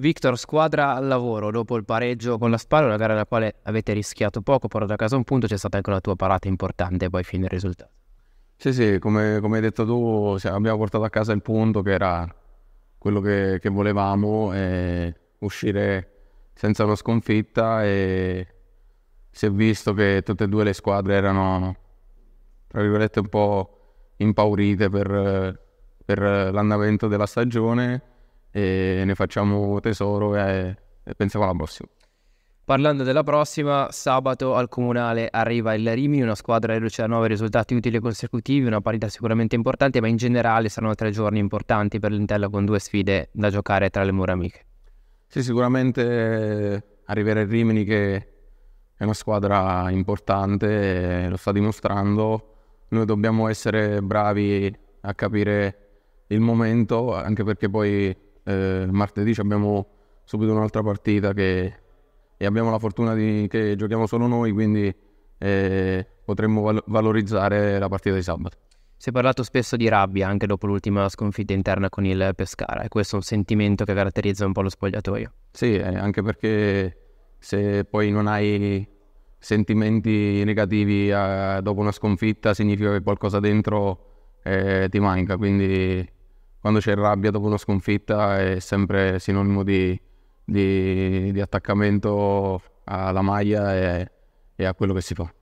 Victor, squadra al lavoro dopo il pareggio con la Spalla, una gara nella quale avete rischiato poco, portato a casa un punto, c'è stata anche una tua parata importante poi fine del risultato. Sì, sì, come, come hai detto tu, abbiamo portato a casa il punto che era quello che, che volevamo, uscire senza una sconfitta e si è visto che tutte e due le squadre erano, tra virgolette, un po' impaurite per, per l'andamento della stagione e ne facciamo tesoro e, e pensiamo alla prossima. Parlando della prossima, sabato al Comunale arriva il Rimini, una squadra che a 9 risultati utili e consecutivi, una parità sicuramente importante, ma in generale saranno tre giorni importanti per l'Intella con due sfide da giocare tra le mura amiche. Sì, sicuramente arriverà il Rimini che è una squadra importante, lo sta dimostrando, noi dobbiamo essere bravi a capire il momento, anche perché poi eh, martedì abbiamo subito un'altra partita che, e abbiamo la fortuna di, che giochiamo solo noi, quindi eh, potremmo val- valorizzare la partita di sabato. Si è parlato spesso di rabbia anche dopo l'ultima sconfitta interna con il Pescara e questo è un sentimento che caratterizza un po' lo spogliatoio. Sì, eh, anche perché se poi non hai sentimenti negativi a, eh, dopo una sconfitta significa che qualcosa dentro eh, ti manca, quindi quando c'è rabbia dopo una sconfitta è sempre sinonimo di, di, di attaccamento alla maglia e, e a quello che si fa.